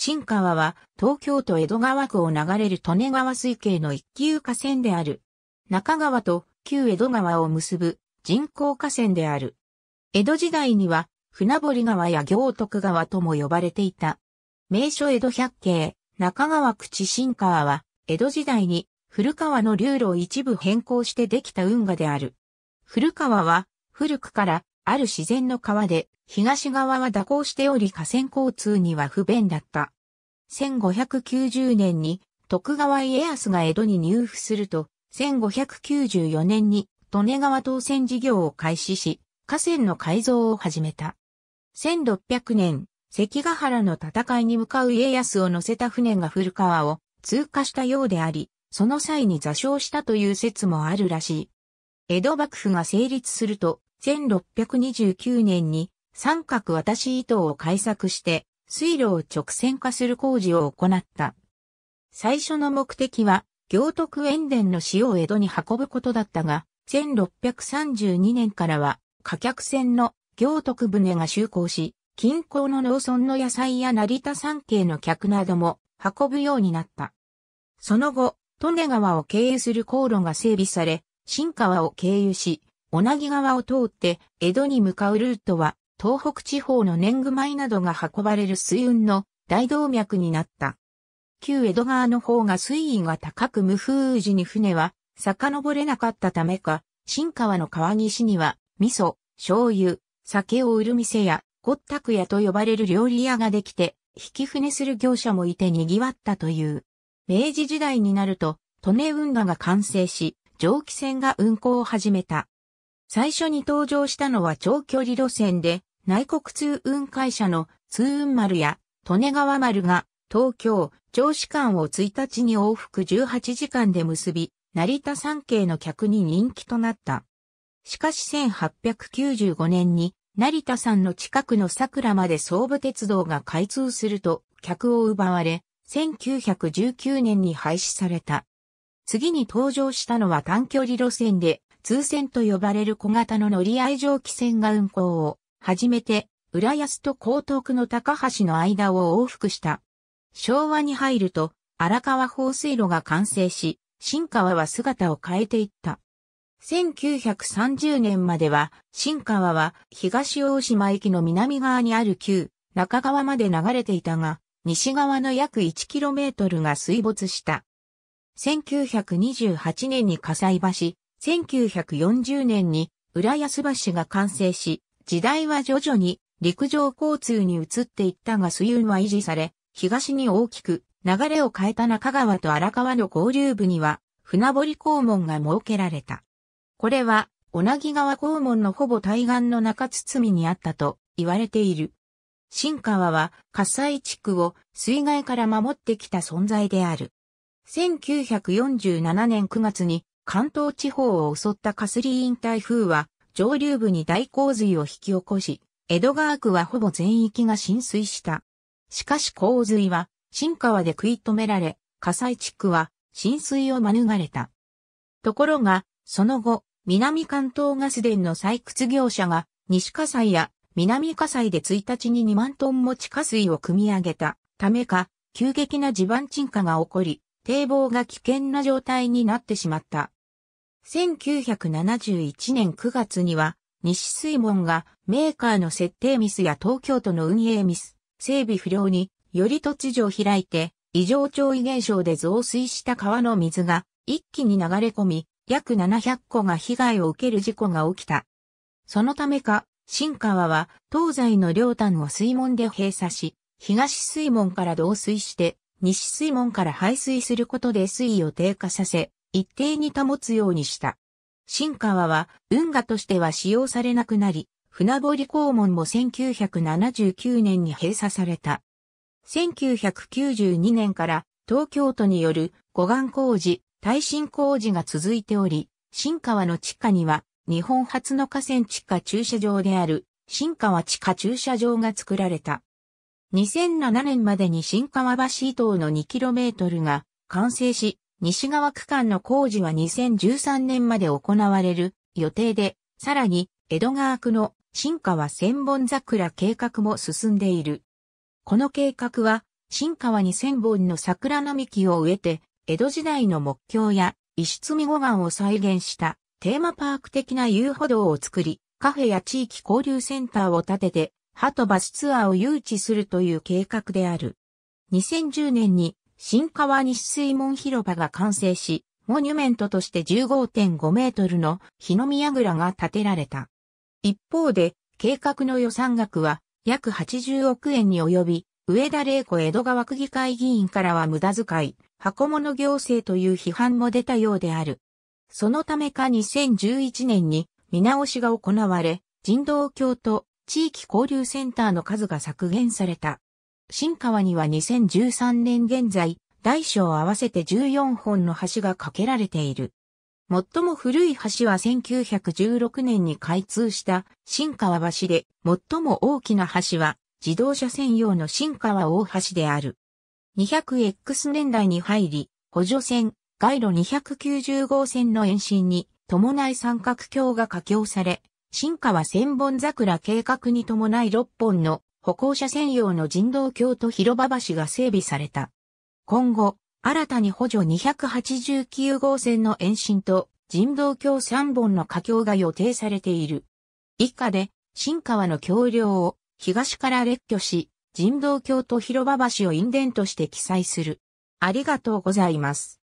新川は東京都江戸川区を流れる利根川水系の一級河川である。中川と旧江戸川を結ぶ人工河川である。江戸時代には船堀川や行徳川とも呼ばれていた。名所江戸百景、中川口新川は江戸時代に古川の流路を一部変更してできた運河である。古川は古くからある自然の川で、東側は蛇行しており河川交通には不便だった。1590年に徳川家康が江戸に入府すると、1594年に利根川当選事業を開始し、河川の改造を始めた。1600年、関ヶ原の戦いに向かう家康を乗せた船が古川を通過したようであり、その際に座礁したという説もあるらしい。江戸幕府が成立すると、1629年に三角渡し糸を改作して水路を直線化する工事を行った。最初の目的は行徳塩田の塩を江戸に運ぶことだったが、1632年からは貨客船の行徳船が就航し、近郊の農村の野菜や成田山系の客なども運ぶようになった。その後、利根川を経由する航路が整備され、新川を経由し、小名川を通って江戸に向かうルートは東北地方の年貢米などが運ばれる水運の大動脈になった。旧江戸川の方が水位が高く無風時に船は遡れなかったためか、新川の川岸には味噌、醤油、酒を売る店や、ごったく屋と呼ばれる料理屋ができて、引き船する業者もいて賑わったという。明治時代になると、利根運河が完成し、蒸気船が運行を始めた。最初に登場したのは長距離路線で、内国通運会社の通運丸や利根川丸が東京、長子間を1日に往復18時間で結び、成田山系の客に人気となった。しかし1895年に成田山の近くの桜まで総武鉄道が開通すると客を奪われ、1919年に廃止された。次に登場したのは短距離路線で、通船と呼ばれる小型の乗り合い蒸気船が運航を初めて、浦安と江東区の高橋の間を往復した。昭和に入ると、荒川放水路が完成し、新川は姿を変えていった。1930年までは、新川は東大島駅の南側にある旧中川まで流れていたが、西側の約 1km が水没した。1928年に火災橋、1940年に浦安橋が完成し、時代は徐々に陸上交通に移っていったが水運は維持され、東に大きく流れを変えた中川と荒川の合流部には船堀港門が設けられた。これは、小名木川港門のほぼ対岸の中堤にあったと言われている。新川は、葛西地区を水害から守ってきた存在である。1947年9月に関東地方を襲ったカスリーン台風は上流部に大洪水を引き起こし、江戸川区はほぼ全域が浸水した。しかし洪水は新川で食い止められ、火災地区は浸水を免れた。ところが、その後、南関東ガス田の採掘業者が西火災や南火災で1日に2万トンも地下水を汲み上げたためか、急激な地盤沈下が起こり、堤防が危険な状態になってしまった。1971年9月には、西水門がメーカーの設定ミスや東京都の運営ミス、整備不良により突如開いて、異常潮位現象で増水した川の水が一気に流れ込み、約700個が被害を受ける事故が起きた。そのためか、新川は東西の両端を水門で閉鎖し、東水門から導水して、西水門から排水することで水位を低下させ、一定に保つようにした。新川は運河としては使用されなくなり、船堀港門も1979年に閉鎖された。1992年から東京都による護岸工事、耐震工事が続いており、新川の地下には日本初の河川地下駐車場である新川地下駐車場が作られた。2007年までに新川橋伊東の 2km が完成し、西側区間の工事は2013年まで行われる予定で、さらに江戸川区の新川千本桜計画も進んでいる。この計画は、新川に千本の桜並木を植えて、江戸時代の木橋や石積み護岸を再現したテーマパーク的な遊歩道を作り、カフェや地域交流センターを建てて、ハとバスツアーを誘致するという計画である。2010年に新川西水門広場が完成し、モニュメントとして15.5メートルの日の宮倉が建てられた。一方で、計画の予算額は約80億円に及び、上田玲子江戸川区議会議員からは無駄遣い、箱物行政という批判も出たようである。そのためか2011年に見直しが行われ、人道橋と地域交流センターの数が削減された。新川には2013年現在、大小合わせて14本の橋が架けられている。最も古い橋は1916年に開通した新川橋で、最も大きな橋は自動車専用の新川大橋である。200X 年代に入り、補助線、街路290号線の延伸に伴い三角橋が架橋され、新川千本桜計画に伴い6本の歩行者専用の人道橋と広場橋が整備された。今後、新たに補助289号線の延伸と人道橋3本の架橋が予定されている。以下で、新川の橋梁を東から列挙し、人道橋と広場橋をデ伝として記載する。ありがとうございます。